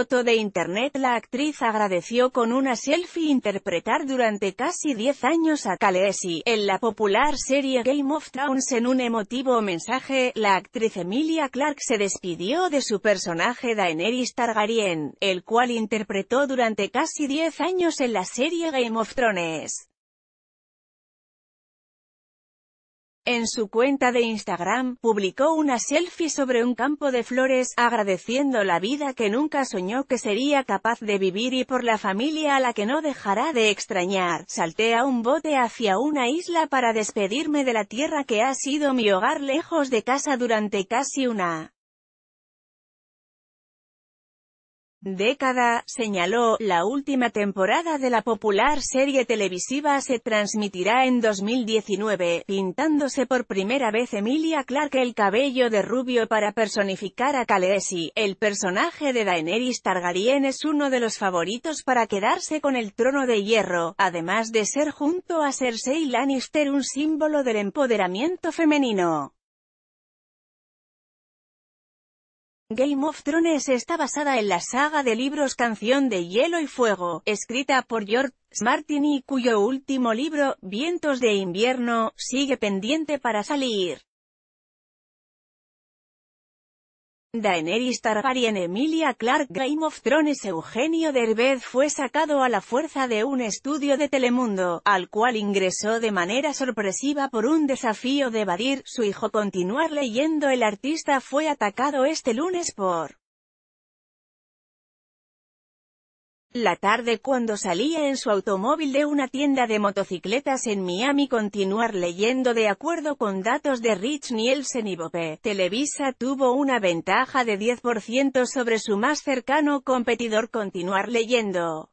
foto de internet la actriz agradeció con una selfie interpretar durante casi 10 años a kalesi. en la popular serie Game of Thrones en un emotivo mensaje, la actriz Emilia Clarke se despidió de su personaje Daenerys Targaryen, el cual interpretó durante casi 10 años en la serie Game of Thrones. En su cuenta de Instagram, publicó una selfie sobre un campo de flores, agradeciendo la vida que nunca soñó que sería capaz de vivir y por la familia a la que no dejará de extrañar. Salté a un bote hacia una isla para despedirme de la tierra que ha sido mi hogar lejos de casa durante casi una década, señaló, la última temporada de la popular serie televisiva se transmitirá en 2019, pintándose por primera vez Emilia Clarke el cabello de rubio para personificar a Khaleesi. El personaje de Daenerys Targaryen es uno de los favoritos para quedarse con el trono de hierro, además de ser junto a Cersei Lannister un símbolo del empoderamiento femenino. Game of Thrones está basada en la saga de libros Canción de Hielo y Fuego, escrita por George Martin y cuyo último libro, Vientos de Invierno, sigue pendiente para salir. Daenerys Targaryen Emilia Clark Game of Thrones Eugenio Derbez fue sacado a la fuerza de un estudio de Telemundo, al cual ingresó de manera sorpresiva por un desafío de evadir, su hijo continuar leyendo el artista fue atacado este lunes por La tarde cuando salía en su automóvil de una tienda de motocicletas en Miami continuar leyendo de acuerdo con datos de Rich Nielsen y Bope, Televisa tuvo una ventaja de 10% sobre su más cercano competidor continuar leyendo.